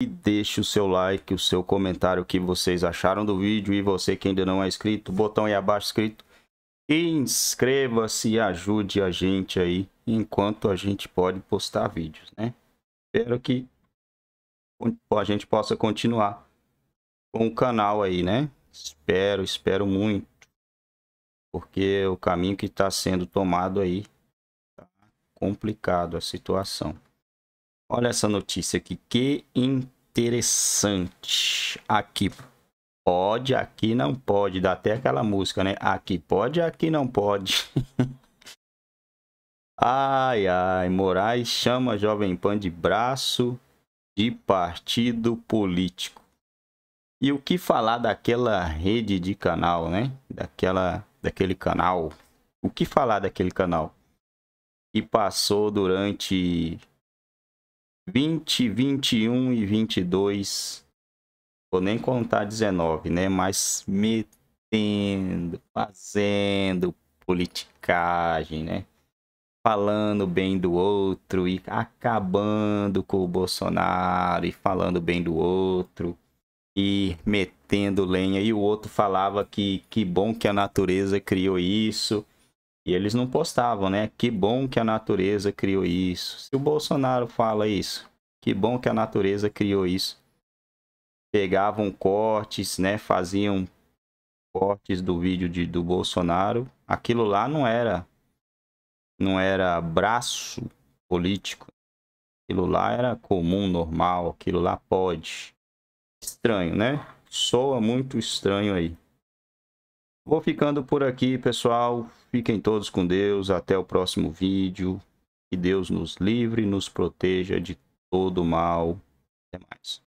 e deixe o seu like, o seu comentário o que vocês acharam do vídeo e você que ainda não é inscrito, botão aí abaixo escrito inscreva-se e ajude a gente aí enquanto a gente pode postar vídeos, né? Espero que a gente possa continuar com o canal aí, né? Espero, espero muito, porque o caminho que está sendo tomado aí tá complicado a situação. Olha essa notícia aqui, que interessante. Aqui pode, aqui não pode. Dá até aquela música, né? Aqui pode, aqui não pode. ai, ai. Moraes chama Jovem Pan de braço de partido político. E o que falar daquela rede de canal, né? Daquela, daquele canal. O que falar daquele canal? Que passou durante 20, 21 e 22. Vou nem contar 19, né? Mas metendo, fazendo politicagem, né? Falando bem do outro e acabando com o Bolsonaro e falando bem do outro e metendo lenha. E o outro falava que que bom que a natureza criou isso e eles não postavam, né? Que bom que a natureza criou isso. Se o Bolsonaro fala isso, que bom que a natureza criou isso. Pegavam cortes, né? Faziam cortes do vídeo de, do Bolsonaro. Aquilo lá não era não era braço político. Aquilo lá era comum, normal, aquilo lá pode. Estranho, né? Soa muito estranho aí. Vou ficando por aqui, pessoal. Fiquem todos com Deus. Até o próximo vídeo. Que Deus nos livre e nos proteja de todo mal. Até mais.